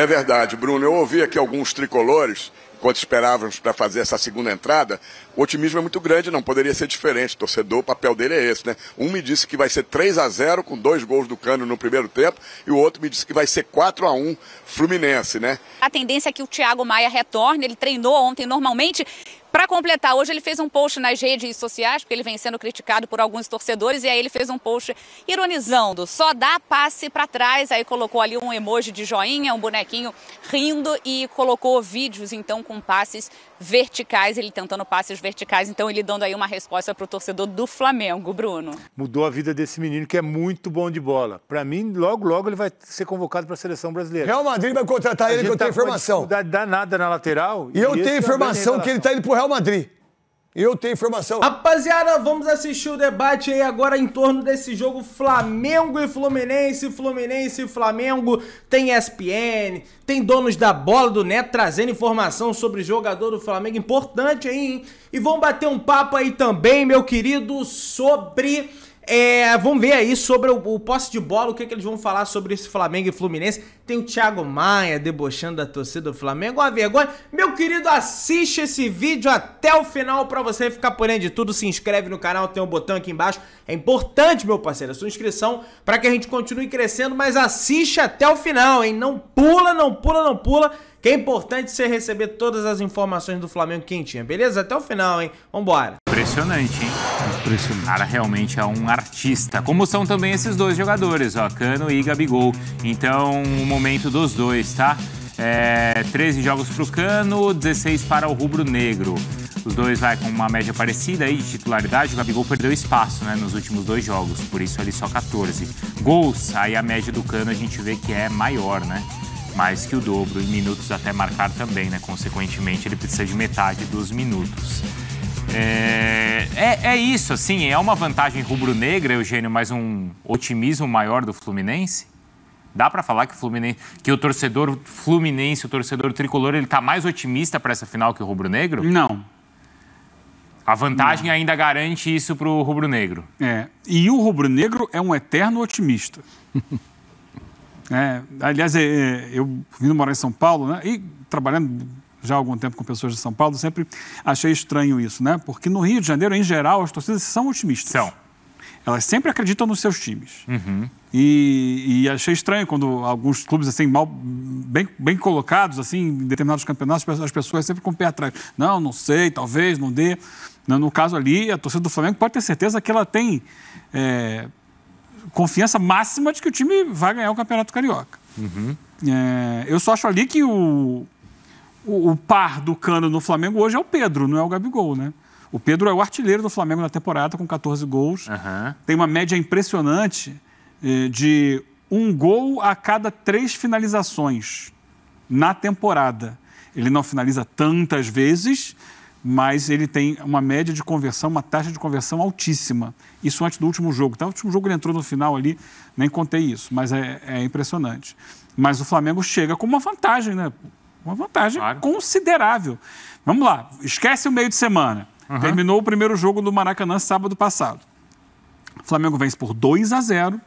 É verdade, Bruno. Eu ouvi aqui alguns tricolores quanto esperávamos para fazer essa segunda entrada, o otimismo é muito grande, não poderia ser diferente. O torcedor, o papel dele é esse, né? Um me disse que vai ser 3 a 0 com dois gols do Cano no primeiro tempo e o outro me disse que vai ser 4 a 1 Fluminense, né? A tendência é que o Thiago Maia retorne, ele treinou ontem normalmente. Para completar, hoje ele fez um post nas redes sociais, porque ele vem sendo criticado por alguns torcedores, e aí ele fez um post ironizando, só dá passe para trás, aí colocou ali um emoji de joinha, um bonequinho rindo e colocou vídeos então com passes verticais, ele tentando passes verticais, então ele dando aí uma resposta para o torcedor do Flamengo, Bruno. Mudou a vida desse menino que é muito bom de bola. Para mim, logo, logo ele vai ser convocado para a seleção brasileira. Real Madrid vai contratar a ele, que eu tá tenho informação. Dá nada na lateral. E, e eu tenho é informação que ele está indo para o Real Madrid. Eu tenho informação. Rapaziada, vamos assistir o debate aí agora em torno desse jogo Flamengo e Fluminense, Fluminense e Flamengo. Tem ESPN, tem donos da bola do Neto trazendo informação sobre jogador do Flamengo, importante aí, hein? E vamos bater um papo aí também, meu querido, sobre é, vamos ver aí sobre o, o posse de bola, o que, que eles vão falar sobre esse Flamengo e Fluminense. Tem o Thiago Maia debochando da torcida do Flamengo. Uma vergonha. Meu querido, assiste esse vídeo até o final para você ficar por dentro de tudo. Se inscreve no canal, tem um botão aqui embaixo. É importante, meu parceiro, a sua inscrição para que a gente continue crescendo, mas assiste até o final, hein? Não pula, não pula, não pula. Que é importante você receber todas as informações do Flamengo quentinha, beleza? Até o final, hein? Vambora. Impressionante, hein? Cara, realmente é um artista. Como são também esses dois jogadores, ó, Cano e Gabigol. Então, o momento dos dois, tá? É, 13 jogos para o Cano, 16 para o Rubro Negro. Os dois vai com uma média parecida aí de titularidade. O Gabigol perdeu espaço né, nos últimos dois jogos, por isso ali só 14. Gols, aí a média do Cano a gente vê que é maior, né? Mais que o dobro, em minutos até marcar também, né? Consequentemente, ele precisa de metade dos minutos. É, é, é, isso, assim, é uma vantagem rubro-negra, Eugênio, mas um otimismo maior do Fluminense? Dá para falar que o Fluminense, que o torcedor fluminense, o torcedor tricolor, ele tá mais otimista para essa final que o rubro-negro? Não. A vantagem Não. ainda garante isso para o rubro-negro. É, e o rubro-negro é um eterno otimista. é, aliás, é, é, eu vindo morar em São Paulo, né, e trabalhando já há algum tempo com pessoas de São Paulo, sempre achei estranho isso, né? Porque no Rio de Janeiro, em geral, as torcidas são otimistas. São. Elas sempre acreditam nos seus times. Uhum. E, e, achei estranho quando alguns clubes assim mal bem, bem colocados assim em determinados campeonatos as pessoas sempre com o pé atrás não não sei talvez não dê no caso ali a torcida do Flamengo pode ter certeza que ela tem é, confiança máxima de que o time vai ganhar o campeonato carioca uhum. é, eu só acho ali que o o, o par do Cano no Flamengo hoje é o Pedro, não é o Gabigol, né? O Pedro é o artilheiro do Flamengo na temporada, com 14 gols. Uhum. Tem uma média impressionante eh, de um gol a cada três finalizações na temporada. Ele não finaliza tantas vezes, mas ele tem uma média de conversão, uma taxa de conversão altíssima. Isso antes do último jogo. Então, o último jogo ele entrou no final ali, nem contei isso, mas é, é impressionante. Mas o Flamengo chega com uma vantagem, né? Uma vantagem claro. considerável. Vamos lá, esquece o meio de semana. Uhum. Terminou o primeiro jogo do Maracanã sábado passado. O Flamengo vence por 2 a 0.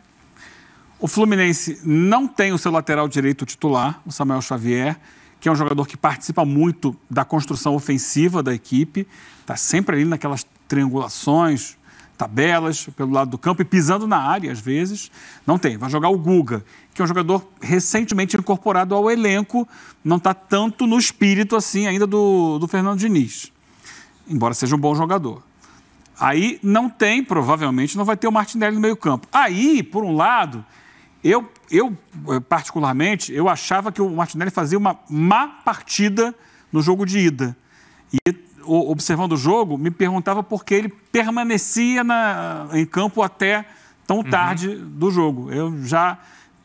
O Fluminense não tem o seu lateral direito titular, o Samuel Xavier, que é um jogador que participa muito da construção ofensiva da equipe, está sempre ali naquelas triangulações, tabelas pelo lado do campo e pisando na área às vezes. Não tem, vai jogar o Guga que é um jogador recentemente incorporado ao elenco, não está tanto no espírito assim ainda do, do Fernando Diniz, embora seja um bom jogador. Aí não tem, provavelmente, não vai ter o Martinelli no meio-campo. Aí, por um lado, eu, eu eh, particularmente, eu achava que o Martinelli fazia uma má partida no jogo de ida. E observando o jogo, me perguntava por que ele permanecia na, em campo até tão uhum. tarde uhum. do jogo. Eu já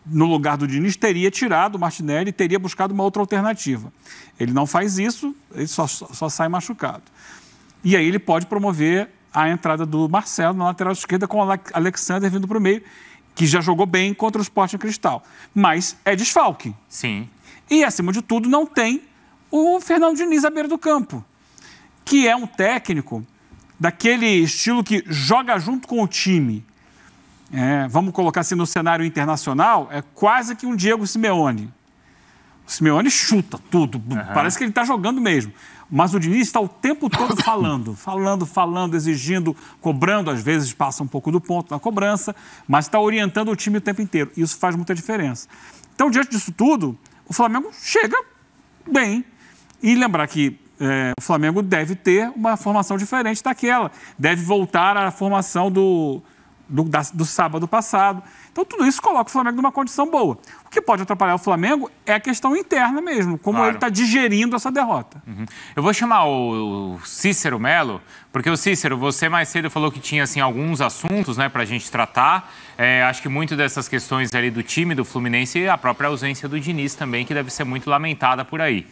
no lugar do Diniz, teria tirado o Martinelli e teria buscado uma outra alternativa. Ele não faz isso, ele só, só sai machucado. E aí ele pode promover a entrada do Marcelo na lateral esquerda com o Alexander vindo para o meio, que já jogou bem contra o Sporting Cristal. Mas é desfalque. Sim. E, acima de tudo, não tem o Fernando Diniz à beira do campo, que é um técnico daquele estilo que joga junto com o time, é, vamos colocar assim no cenário internacional, é quase que um Diego Simeone. O Simeone chuta tudo, uhum. parece que ele está jogando mesmo. Mas o Diniz está o tempo todo falando, falando, falando, exigindo, cobrando, às vezes passa um pouco do ponto na cobrança, mas está orientando o time o tempo inteiro. Isso faz muita diferença. Então, diante disso tudo, o Flamengo chega bem. E lembrar que é, o Flamengo deve ter uma formação diferente daquela. Deve voltar à formação do, do, da, do sábado passado. Então, tudo isso coloca o Flamengo numa condição boa. O que pode atrapalhar o Flamengo é a questão interna mesmo, como claro. ele está digerindo essa derrota. Uhum. Eu vou chamar o Cícero Melo, porque o Cícero, você mais cedo falou que tinha assim, alguns assuntos né, para a gente tratar. É, acho que muito dessas questões ali do time, do Fluminense, e a própria ausência do Diniz também, que deve ser muito lamentada por aí.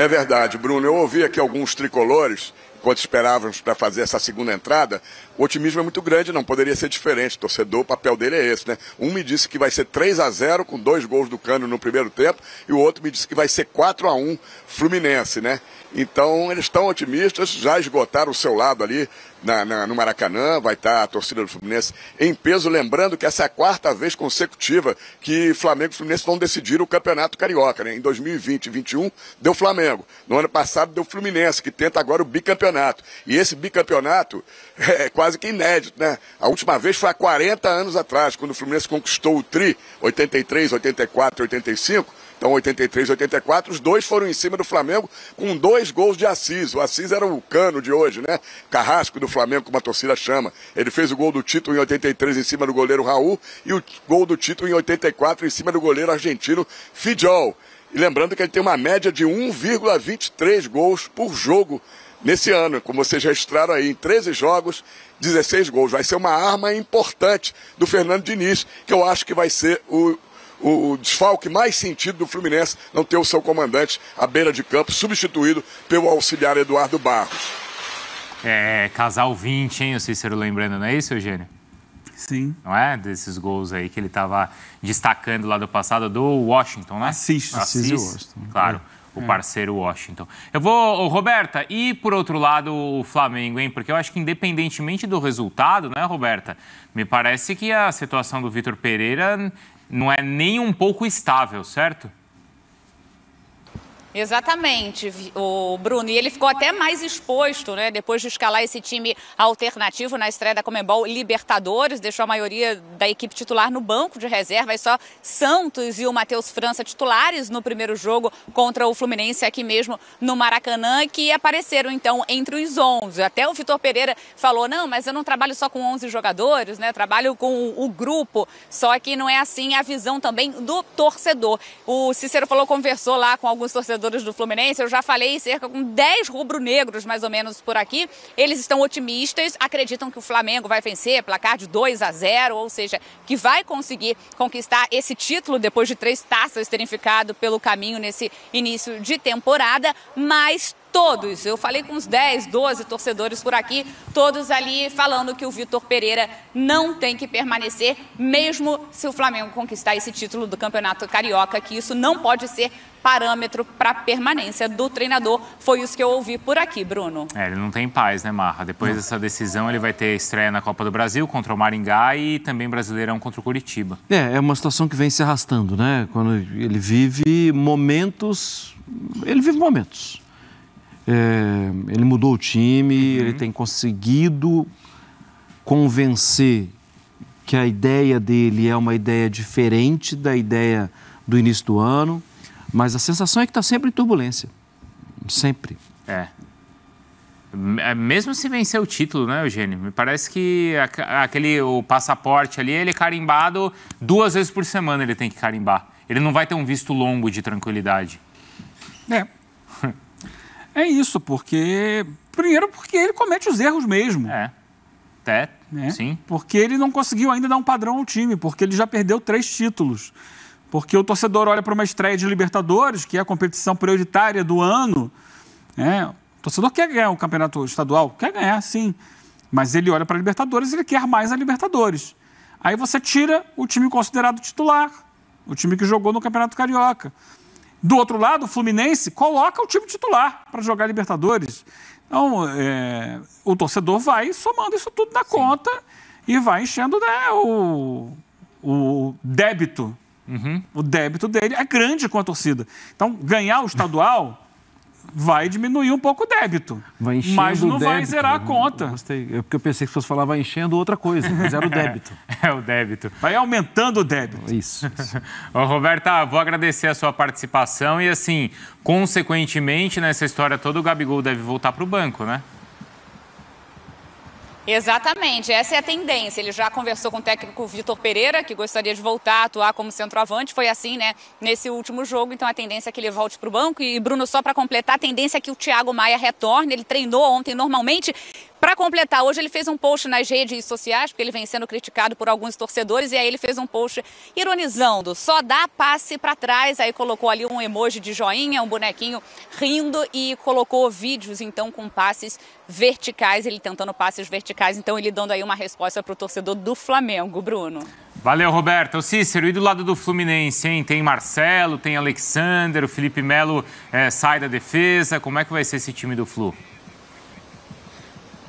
É verdade, Bruno. Eu ouvi aqui alguns tricolores, enquanto esperávamos para fazer essa segunda entrada. O otimismo é muito grande, não poderia ser diferente. O torcedor, o papel dele é esse, né? Um me disse que vai ser 3 a 0 com dois gols do Cano no primeiro tempo, e o outro me disse que vai ser 4 a 1 Fluminense, né? Então, eles estão otimistas, já esgotaram o seu lado ali, na, na, no Maracanã, vai estar a torcida do Fluminense em peso, lembrando que essa é a quarta vez consecutiva que Flamengo e Fluminense vão decidir o Campeonato Carioca, né? Em 2020 e 2021 deu Flamengo, no ano passado deu Fluminense, que tenta agora o bicampeonato. E esse bicampeonato é quase que inédito, né? A última vez foi há 40 anos atrás, quando o Fluminense conquistou o Tri, 83, 84, 85, então, 83 84, os dois foram em cima do Flamengo com dois gols de Assis. O Assis era o cano de hoje, né? Carrasco do Flamengo, como a torcida chama. Ele fez o gol do título em 83 em cima do goleiro Raul e o gol do título em 84 em cima do goleiro argentino Fidjol. E lembrando que ele tem uma média de 1,23 gols por jogo nesse ano, como vocês registraram aí, em 13 jogos, 16 gols. Vai ser uma arma importante do Fernando Diniz, que eu acho que vai ser o o, o desfalque mais sentido do Fluminense não ter o seu comandante à beira de campo, substituído pelo auxiliar Eduardo Barros. É, casal 20, hein, o Cícero lembrando, não é isso, Eugênio? Sim. Não é? Desses gols aí que ele estava destacando lá do passado, do Washington, né? Assiste. Assiste, Washington. Claro. É. O é. parceiro Washington. Eu vou, Roberta, e por outro lado o Flamengo, hein? Porque eu acho que independentemente do resultado, né, Roberta? Me parece que a situação do Vitor Pereira não é nem um pouco estável, certo? Exatamente, o Bruno. E ele ficou até mais exposto, né? Depois de escalar esse time alternativo na estreia da Comebol Libertadores, deixou a maioria da equipe titular no banco de reserva. E é só Santos e o Matheus França titulares no primeiro jogo contra o Fluminense aqui mesmo no Maracanã, que apareceram então entre os 11. Até o Vitor Pereira falou: não, mas eu não trabalho só com 11 jogadores, né? Trabalho com o grupo. Só que não é assim a visão também do torcedor. O Cícero falou, conversou lá com alguns torcedores torcedores do Fluminense, eu já falei cerca com 10 rubro-negros, mais ou menos, por aqui. Eles estão otimistas, acreditam que o Flamengo vai vencer, placar de 2 a 0, ou seja, que vai conseguir conquistar esse título depois de três taças terem ficado pelo caminho nesse início de temporada, mas todos, eu falei com uns 10, 12 torcedores por aqui, todos ali falando que o Vitor Pereira não tem que permanecer, mesmo se o Flamengo conquistar esse título do Campeonato Carioca, que isso não pode ser parâmetro para permanência do treinador. Foi isso que eu ouvi por aqui, Bruno. É, ele não tem paz, né, Marra? Depois dessa decisão, ele vai ter estreia na Copa do Brasil contra o Maringá e também Brasileirão contra o Curitiba. É, é uma situação que vem se arrastando, né? Quando ele vive momentos, ele vive momentos é, ele mudou o time, uhum. ele tem conseguido convencer que a ideia dele é uma ideia diferente da ideia do início do ano, mas a sensação é que está sempre em turbulência. Sempre. É. é. Mesmo se vencer o título, né, Eugênio? Me parece que aquele o passaporte ali, ele é carimbado duas vezes por semana, ele tem que carimbar. Ele não vai ter um visto longo de tranquilidade. É, é isso, porque. Primeiro, porque ele comete os erros mesmo. É. Até, né? sim. Porque ele não conseguiu ainda dar um padrão ao time, porque ele já perdeu três títulos. Porque o torcedor olha para uma estreia de Libertadores, que é a competição prioritária do ano. Né? O torcedor quer ganhar o um campeonato estadual? Quer ganhar, sim. Mas ele olha para a Libertadores ele quer mais a Libertadores. Aí você tira o time considerado titular, o time que jogou no Campeonato Carioca. Do outro lado, o Fluminense coloca o time titular para jogar Libertadores. Então, é, o torcedor vai somando isso tudo na Sim. conta e vai enchendo né, o, o débito. Uhum. O débito dele é grande com a torcida. Então, ganhar o estadual vai diminuir um pouco o débito. Vai enchendo mas não o débito. vai zerar a uhum. conta. Eu gostei. É porque eu pensei que fosse falar vai enchendo outra coisa, mas era o é, débito. é, o débito. Vai aumentando o débito. Isso. isso. Ô, Roberta, vou agradecer a sua participação e assim, consequentemente, nessa história toda, o Gabigol deve voltar para o banco, né? Exatamente, essa é a tendência. Ele já conversou com o técnico Vitor Pereira, que gostaria de voltar a atuar como centroavante. Foi assim, né, nesse último jogo. Então a tendência é que ele volte para o banco. E, Bruno, só para completar, a tendência é que o Thiago Maia retorne. Ele treinou ontem normalmente, para completar, hoje ele fez um post nas redes sociais, porque ele vem sendo criticado por alguns torcedores, e aí ele fez um post ironizando, só dá passe para trás, aí colocou ali um emoji de joinha, um bonequinho rindo e colocou vídeos então com passes verticais, ele tentando passes verticais, então ele dando aí uma resposta para o torcedor do Flamengo, Bruno. Valeu, Roberto. O Cícero, e do lado do Fluminense, hein? Tem Marcelo, tem Alexander, o Felipe Melo é, sai da defesa. Como é que vai ser esse time do Flu?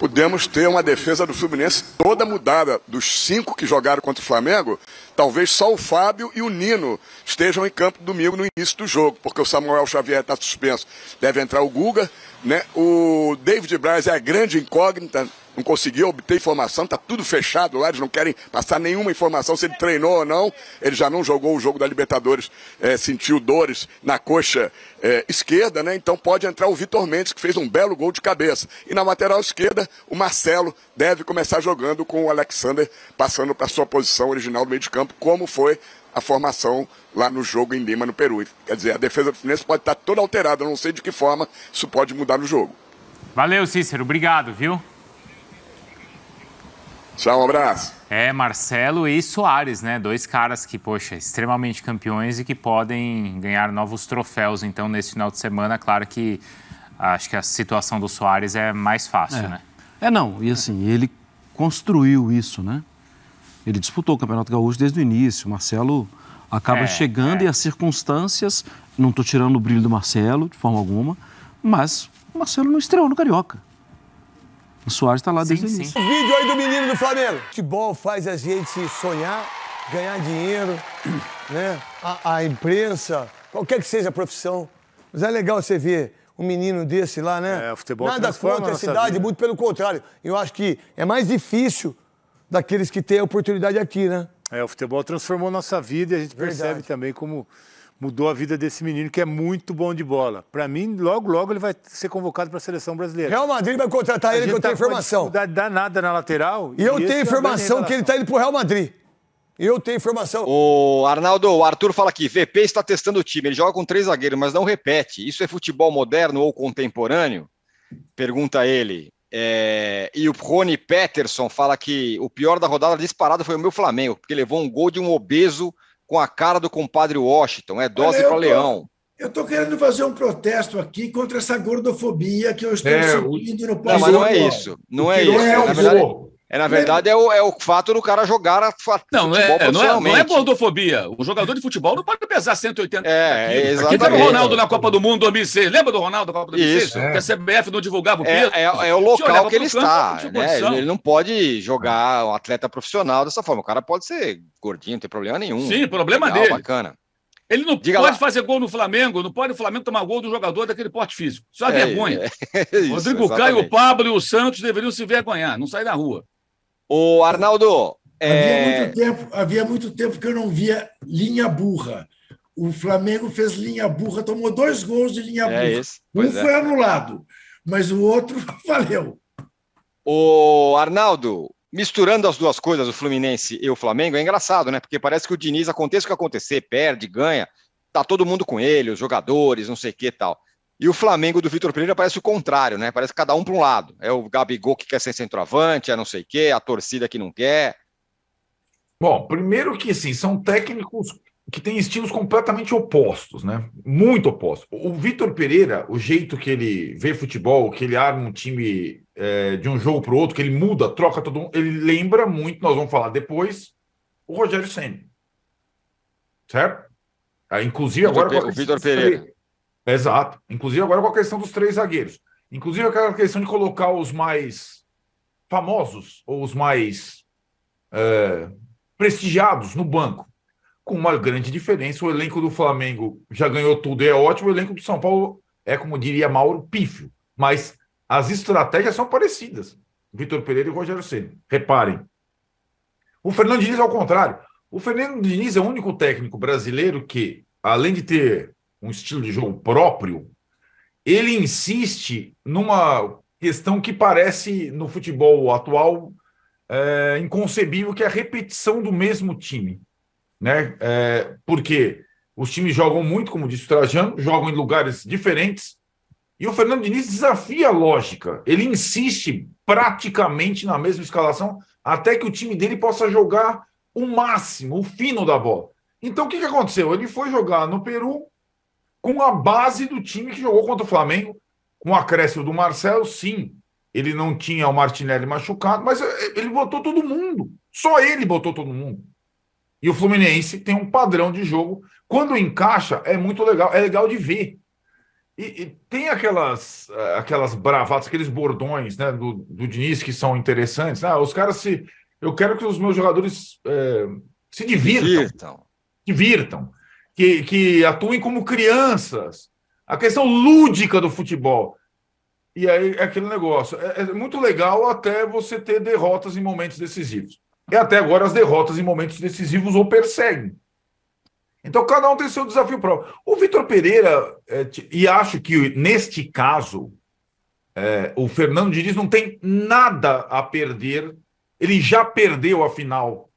Podemos ter uma defesa do Fluminense toda mudada. Dos cinco que jogaram contra o Flamengo, talvez só o Fábio e o Nino estejam em campo domingo no início do jogo, porque o Samuel Xavier está suspenso. Deve entrar o Guga, né? O David Braz é a grande incógnita, não conseguiu obter informação, está tudo fechado lá, eles não querem passar nenhuma informação se ele treinou ou não. Ele já não jogou o jogo da Libertadores, é, sentiu dores na coxa é, esquerda, né? Então pode entrar o Vitor Mendes, que fez um belo gol de cabeça. E na lateral esquerda, o Marcelo deve começar jogando com o Alexander, passando para a sua posição original no meio de campo, como foi a formação lá no jogo em Lima, no Peru. Quer dizer, a defesa do Fluminense pode estar tá toda alterada, não sei de que forma isso pode mudar no jogo. Valeu, Cícero, obrigado, viu? Tchau, um abraço. É, Marcelo e Soares, né? Dois caras que, poxa, extremamente campeões e que podem ganhar novos troféus. Então, nesse final de semana, claro que acho que a situação do Soares é mais fácil, é. né? É, não. E assim, ele construiu isso, né? Ele disputou o Campeonato Gaúcho desde o início. O Marcelo acaba é, chegando é. e as circunstâncias, não estou tirando o brilho do Marcelo de forma alguma, mas o Marcelo não estreou no Carioca. O Soares está lá desde sim, o início. vídeo aí do menino do Flamengo. Futebol faz a gente sonhar, ganhar dinheiro, né? A, a, imprensa, qualquer que seja a profissão. Mas é legal você ver um menino desse lá, né? É, o futebol Nada contra a cidade, vida. muito pelo contrário. Eu acho que é mais difícil daqueles que têm a oportunidade aqui, né? É, o futebol transformou nossa vida e a gente Verdade. percebe também como mudou a vida desse menino que é muito bom de bola. Para mim, logo, logo ele vai ser convocado para a seleção brasileira. Real Madrid vai contratar a ele, que eu tá tenho informação. Não dá nada na lateral. E, e eu tenho informação que ele está indo para o Real Madrid. Eu tenho informação. O Arnaldo, o Arthur fala aqui: VP está testando o time. Ele joga com três zagueiros, mas não repete. Isso é futebol moderno ou contemporâneo? Pergunta ele. É... E o Rony Peterson fala que o pior da rodada disparada foi o meu Flamengo, porque levou um gol de um obeso com a cara do compadre Washington, é dose para leão. Eu estou querendo fazer um protesto aqui contra essa gordofobia que eu estou é, no país. Não, mas não é isso. Não é isso. Não é, é, na verdade, é, na verdade, é, é o, é o fato do cara jogar a não, é, é, não, é, não é gordofobia. O jogador de futebol não pode pesar 180 É, exatamente. Aqui o Ronaldo na Copa do Mundo 2006. Lembra do Ronaldo na Copa do 2006? Isso. É. Que a CBF não divulgava o é, peso. É, é, o local que ele está. Né? Ele não pode jogar um atleta profissional dessa forma. O cara pode ser gordinho, não tem problema nenhum. Sim, problema Legal, dele. Bacana. Ele não Diga pode lá. fazer gol no Flamengo, não pode o Flamengo tomar gol do jogador daquele porte físico. Só é, é, vergonha. É, é, Rodrigo Caio, o Pablo e o Santos deveriam se vergonhar, não sair da rua. O Arnaldo. É... Havia, muito tempo, havia muito tempo que eu não via linha burra. O Flamengo fez linha burra, tomou dois gols de linha é burra. É um foi anulado, mas o outro valeu. O Arnaldo, misturando as duas coisas, o Fluminense e o Flamengo, é engraçado, né? Porque parece que o Diniz, acontece o que acontecer, perde, ganha, tá todo mundo com ele, os jogadores, não sei o que tal. E o Flamengo do Vitor Pereira parece o contrário, né? Parece cada um para um lado. É o Gabigol que quer ser centroavante, é não sei o quê, a torcida que não quer. Bom, primeiro que assim, são técnicos que têm estilos completamente opostos, né? Muito opostos. O Vitor Pereira, o jeito que ele vê futebol, que ele arma um time é, de um jogo para o outro, que ele muda, troca todo mundo, ele lembra muito, nós vamos falar depois, o Rogério Senna. Certo? Ah, inclusive Victor agora. Pe o Vitor Pereira. Exato. Inclusive agora com a questão dos três zagueiros. Inclusive aquela questão de colocar os mais famosos ou os mais é, prestigiados no banco. Com uma grande diferença, o elenco do Flamengo já ganhou tudo e é ótimo, o elenco do São Paulo é, como diria Mauro, pífio. Mas as estratégias são parecidas. Vitor Pereira e Rogério Ceni. Reparem. O Fernando Diniz, ao é contrário. O Fernando Diniz é o único técnico brasileiro que, além de ter um estilo de jogo próprio, ele insiste numa questão que parece no futebol atual é, inconcebível, que é a repetição do mesmo time. Né? É, porque os times jogam muito, como disse o Trajano, jogam em lugares diferentes, e o Fernando Diniz desafia a lógica. Ele insiste praticamente na mesma escalação até que o time dele possa jogar o máximo, o fino da bola. Então, o que, que aconteceu? Ele foi jogar no Peru, com a base do time que jogou contra o Flamengo, com o acréscimo do Marcelo, sim. Ele não tinha o Martinelli machucado, mas eh, ele botou todo mundo. Só ele botou todo mundo. E o Fluminense tem um padrão de jogo. Quando encaixa, é muito legal. É legal de ver. E, e tem aquelas eh, aquelas bravatas, aqueles bordões né, do, do Diniz que são interessantes. Ah, os caras se. Eu quero que os meus jogadores é, se divirtam. Divirtam. divirtam que, que atuem como crianças, a questão lúdica do futebol. E aí é aquele negócio. É, é, muito legal até você ter derrotas em momentos decisivos. E até agora as derrotas em momentos decisivos o perseguem. Então cada um tem seu desafio próprio. O Vitor Pereira, é, e acho que neste caso, é, o Fernando Diniz não tem nada a perder. Ele já perdeu a final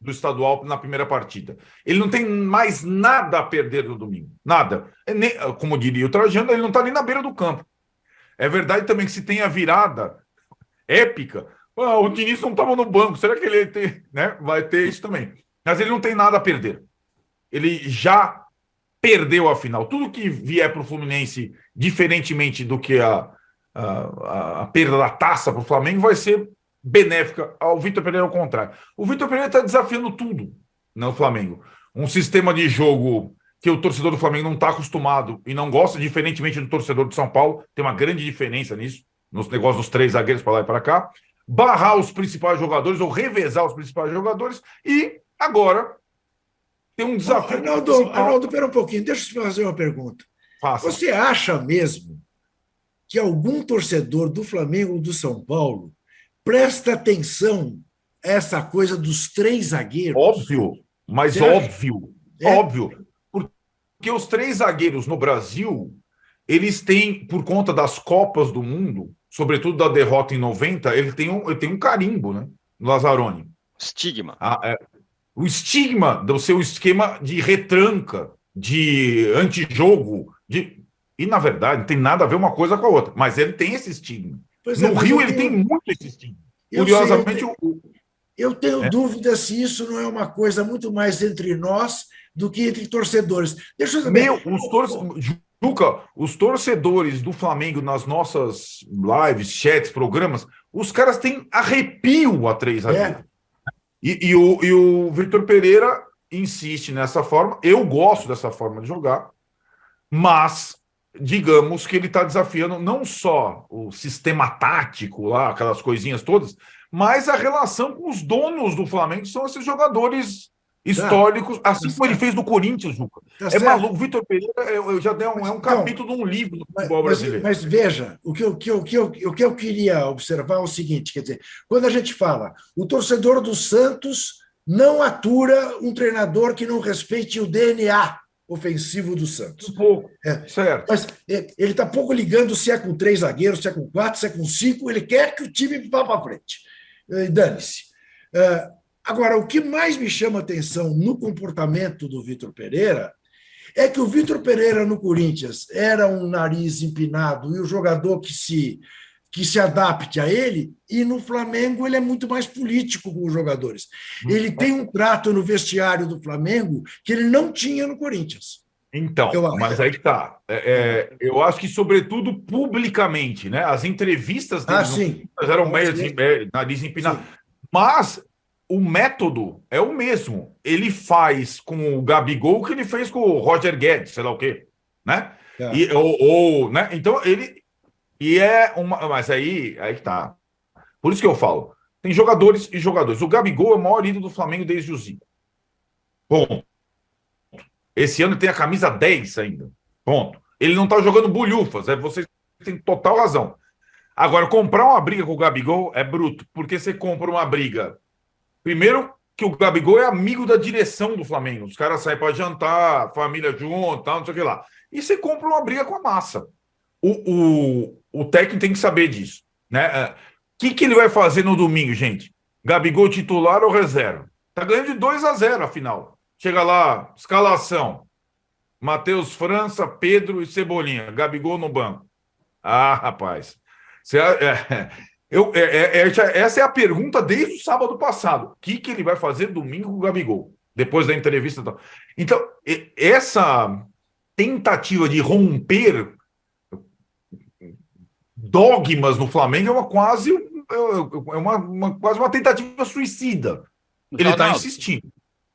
do estadual na primeira partida. Ele não tem mais nada a perder no domingo, nada. É nem, como diria o Trajano, ele não está nem na beira do campo. É verdade também que se tem a virada épica, ah, o Diniz não estava no banco, será que ele ter, né, vai ter isso também? Mas ele não tem nada a perder. Ele já perdeu a final. Tudo que vier para o Fluminense, diferentemente do que a, a, a perda da taça para o Flamengo, vai ser benéfica ao ah, Vitor Pereira, ao é contrário. O Vitor Pereira está desafiando tudo no né, Flamengo. Um sistema de jogo que o torcedor do Flamengo não está acostumado e não gosta, diferentemente do torcedor de São Paulo, tem uma grande diferença nisso, nos negócios dos três zagueiros para lá e para cá. Barrar os principais jogadores ou revezar os principais jogadores e agora tem um desafio. Não, Arnaldo, Arnaldo, pera um pouquinho, deixa eu te fazer uma pergunta. Faça. Você acha mesmo que algum torcedor do Flamengo ou do São Paulo Presta atenção essa coisa dos três zagueiros. Óbvio, mas óbvio, é. óbvio. Porque os três zagueiros no Brasil, eles têm, por conta das Copas do Mundo, sobretudo da derrota em 90, ele tem um, ele tem um carimbo, né? Lazzaroni. Estigma. Ah, é. O estigma do seu esquema de retranca, de antijogo, de... e na verdade não tem nada a ver uma coisa com a outra, mas ele tem esse estigma. Pois no é, Rio ele tenho... tem muito esse time. Eu Curiosamente, sei, eu, eu tenho é. dúvida se isso não é uma coisa muito mais entre nós do que entre torcedores. Deixa eu saber. Meu, os torcedores. Juca, os torcedores do Flamengo nas nossas lives, chats, programas, os caras têm arrepio a três a é. zero E, e, o, e o Vitor Pereira insiste nessa forma. Eu gosto dessa forma de jogar, mas digamos que ele está desafiando não só o sistema tático lá, aquelas coisinhas todas, mas a relação com os donos do Flamengo, que são esses jogadores tá. históricos, é, assim tá como ele fez no Corinthians, Juca. Tá é maluco, Vitor Pereira eu, já dei um, mas, é um então, capítulo de um livro do futebol brasileiro. Mas, veja, o que, eu, que, eu, que, eu, o que eu queria observar é o seguinte: quer dizer, quando a gente fala, o torcedor do Santos não atura um treinador que não respeite o DNA ofensivo do Santos. Um pouco, é. certo. Mas é, ele está pouco ligando se é com três zagueiros, se é com quatro, se é com cinco, ele quer que o time vá para frente. É, dane-se. É, agora, o que mais me chama atenção no comportamento do Vitor Pereira é que o Vitor Pereira no Corinthians era um nariz empinado e o jogador que se que se adapte a ele, e no Flamengo ele é muito mais político com os jogadores. Ele tem um trato no vestiário do Flamengo que ele não tinha no Corinthians. Então, mas aí que tá. É, é, eu acho que, sobretudo, publicamente, né? As entrevistas dele ah, sim. eram meio assim, nariz empinado. Mas o método é o mesmo. Ele faz com o Gabigol que ele fez com o Roger Guedes, sei lá o quê, né? É. E, ou, ou, né? Então, ele, e é uma. Mas aí, aí que tá. Por isso que eu falo. Tem jogadores e jogadores. O Gabigol é o maior ídolo do Flamengo desde o Zico. Ponto. Esse ano ele tem a camisa 10 ainda. Ponto. Ele não tá jogando bulhufas. É, vocês têm total razão. Agora, comprar uma briga com o Gabigol é bruto, porque você compra uma briga. Primeiro, que o Gabigol é amigo da direção do Flamengo. Os caras saem para jantar, família junto, não sei o que lá. E você compra uma briga com a massa. O, o, o técnico tem que saber disso. Né? O é, que, que ele vai fazer no domingo, gente? Gabigol titular ou reserva? Tá ganhando de 2 a 0 afinal. Chega lá, escalação. Matheus França, Pedro e Cebolinha. Gabigol no banco. Ah, rapaz. Você, é, eu, é, é, é essa é a pergunta desde o sábado passado. O que, que ele vai fazer domingo com o Gabigol? Depois da entrevista. Então, essa tentativa de romper dogmas no Flamengo é uma quase é, é uma, uma quase uma tentativa suicida. Ele está insistindo.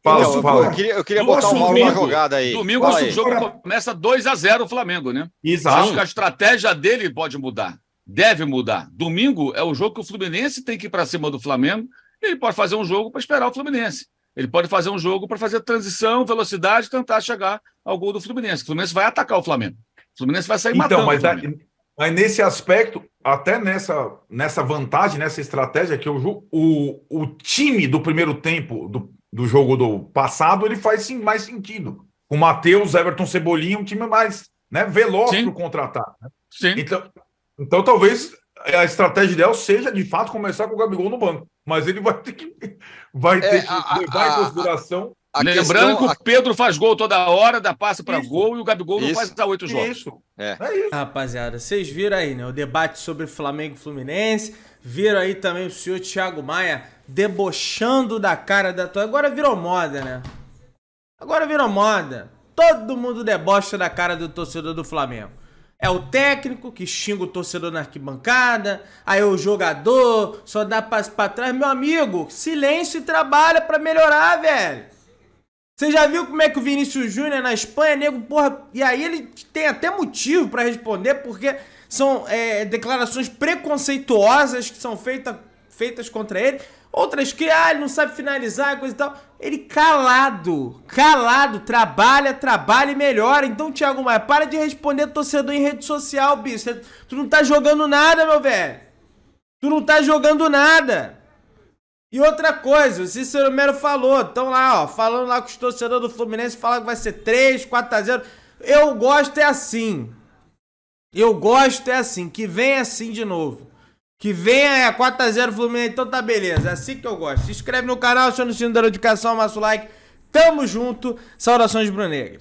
Fala, eu, fala. eu queria, eu queria botar uma jogada aí. Domingo fala o jogo começa 2 a 0 o Flamengo, né? Exato. Acho que a estratégia dele pode mudar. Deve mudar. Domingo é o jogo que o Fluminense tem que ir para cima do Flamengo. ele pode fazer um jogo para esperar o Fluminense. Ele pode fazer um jogo para fazer transição, velocidade, tentar chegar ao gol do Fluminense. O Fluminense vai atacar o Flamengo. O Fluminense vai sair então, matando. Mas mas nesse aspecto, até nessa, nessa vantagem, nessa estratégia que eu o, o time do primeiro tempo do, do jogo do passado, ele faz sim, mais sentido. o Matheus, Everton Cebolinha, um time mais né, veloz para contratar. Né? Sim. Então, então talvez a estratégia ideal seja, de fato, começar com o Gabigol no banco. Mas ele vai ter que vai é, ter é, que levar a, em consideração Lembrando questão, que o Pedro faz gol toda hora, dá passe para gol e o Gabigol isso, não faz há oito jogos. Isso. É. é. isso. Ah, rapaziada, vocês viram aí, né? O debate sobre Flamengo e Fluminense. Viram aí também o senhor Thiago Maia debochando da cara da tua. Agora virou moda, né? Agora virou moda. Todo mundo debocha da cara do torcedor do Flamengo. É o técnico que xinga o torcedor na arquibancada, aí é o jogador só dá passo para trás. Meu amigo, silêncio e trabalha para melhorar, velho. Você já viu como é que o Vinícius Júnior na Espanha, nego, porra. E aí ele tem até motivo para responder, porque são é, declarações preconceituosas que são feita, feitas contra ele. Outras que, ah, ele não sabe finalizar, coisa e tal. Ele calado, calado, trabalha, trabalha e melhora. Então, Thiago Maia, para de responder torcedor em rede social, bicho. Tu não tá jogando nada, meu velho. Tu não tá jogando nada. E outra coisa, o Cícero Melo falou, estão lá, ó, falando lá com os torcedores do Fluminense, fala que vai ser 3, 4 a 0. Eu gosto é assim. Eu gosto é assim, que venha assim de novo. Que venha é 4 a 0 Fluminense, então tá beleza, é assim que eu gosto. Se inscreve no canal, aciona o sininho da notificação, massa o like. Tamo junto, saudações Brunegras.